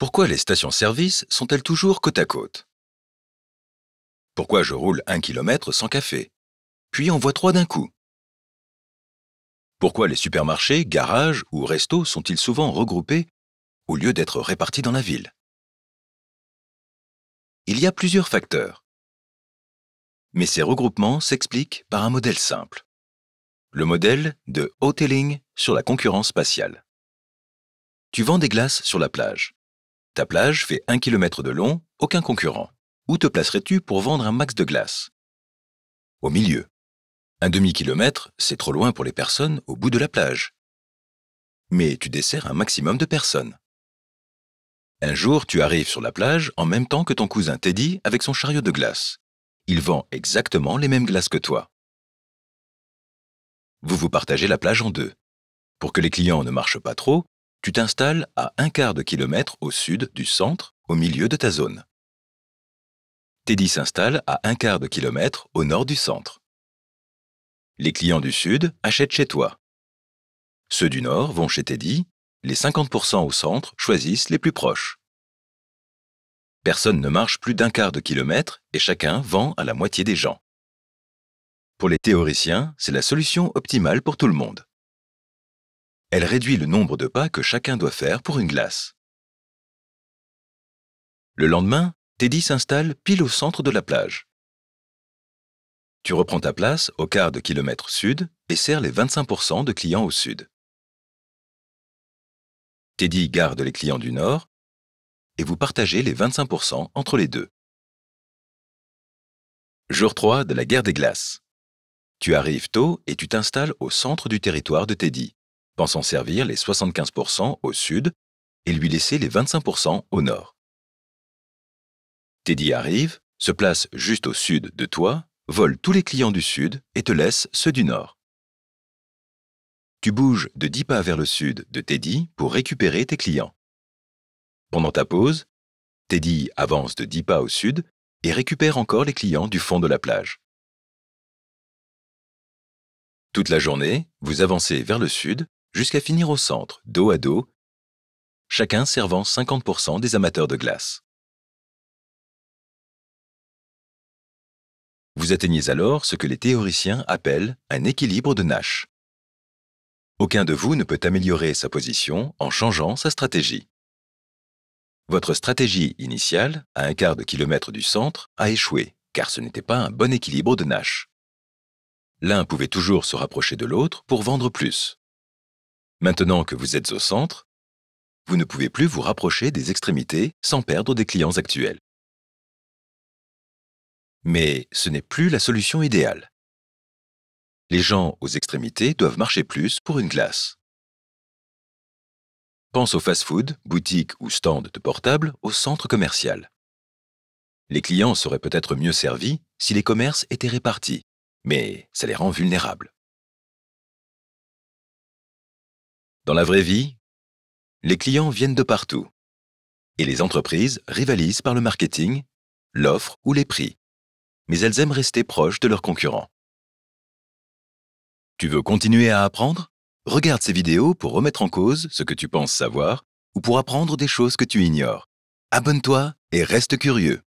Pourquoi les stations-service sont-elles toujours côte à côte Pourquoi je roule un kilomètre sans café, puis en vois trois d'un coup Pourquoi les supermarchés, garages ou restos sont-ils souvent regroupés au lieu d'être répartis dans la ville Il y a plusieurs facteurs. Mais ces regroupements s'expliquent par un modèle simple. Le modèle de hoteling sur la concurrence spatiale. Tu vends des glaces sur la plage. Ta plage fait 1 km de long, aucun concurrent. Où te placerais-tu pour vendre un max de glace Au milieu. Un demi-kilomètre, c'est trop loin pour les personnes au bout de la plage. Mais tu desserres un maximum de personnes. Un jour, tu arrives sur la plage en même temps que ton cousin Teddy avec son chariot de glace. Il vend exactement les mêmes glaces que toi. Vous vous partagez la plage en deux. Pour que les clients ne marchent pas trop, tu t'installes à un quart de kilomètre au sud du centre, au milieu de ta zone. Teddy s'installe à un quart de kilomètre au nord du centre. Les clients du sud achètent chez toi. Ceux du nord vont chez Teddy, les 50% au centre choisissent les plus proches. Personne ne marche plus d'un quart de kilomètre et chacun vend à la moitié des gens. Pour les théoriciens, c'est la solution optimale pour tout le monde. Elle réduit le nombre de pas que chacun doit faire pour une glace. Le lendemain, Teddy s'installe pile au centre de la plage. Tu reprends ta place au quart de kilomètre sud et sers les 25% de clients au sud. Teddy garde les clients du nord et vous partagez les 25% entre les deux. Jour 3 de la guerre des glaces. Tu arrives tôt et tu t'installes au centre du territoire de Teddy s'en servir les 75% au sud et lui laisser les 25% au nord. Teddy arrive, se place juste au sud de toi, vole tous les clients du sud et te laisse ceux du nord. Tu bouges de 10 pas vers le sud de Teddy pour récupérer tes clients. Pendant ta pause, Teddy avance de 10 pas au sud et récupère encore les clients du fond de la plage. Toute la journée, vous avancez vers le sud jusqu'à finir au centre, dos à dos, chacun servant 50% des amateurs de glace. Vous atteignez alors ce que les théoriciens appellent un équilibre de Nash. Aucun de vous ne peut améliorer sa position en changeant sa stratégie. Votre stratégie initiale, à un quart de kilomètre du centre, a échoué, car ce n'était pas un bon équilibre de Nash. L'un pouvait toujours se rapprocher de l'autre pour vendre plus. Maintenant que vous êtes au centre, vous ne pouvez plus vous rapprocher des extrémités sans perdre des clients actuels. Mais ce n'est plus la solution idéale. Les gens aux extrémités doivent marcher plus pour une glace. Pense aux fast-food, boutiques ou stands de portable au centre commercial. Les clients seraient peut-être mieux servis si les commerces étaient répartis, mais ça les rend vulnérables. Dans la vraie vie, les clients viennent de partout. Et les entreprises rivalisent par le marketing, l'offre ou les prix. Mais elles aiment rester proches de leurs concurrents. Tu veux continuer à apprendre Regarde ces vidéos pour remettre en cause ce que tu penses savoir ou pour apprendre des choses que tu ignores. Abonne-toi et reste curieux.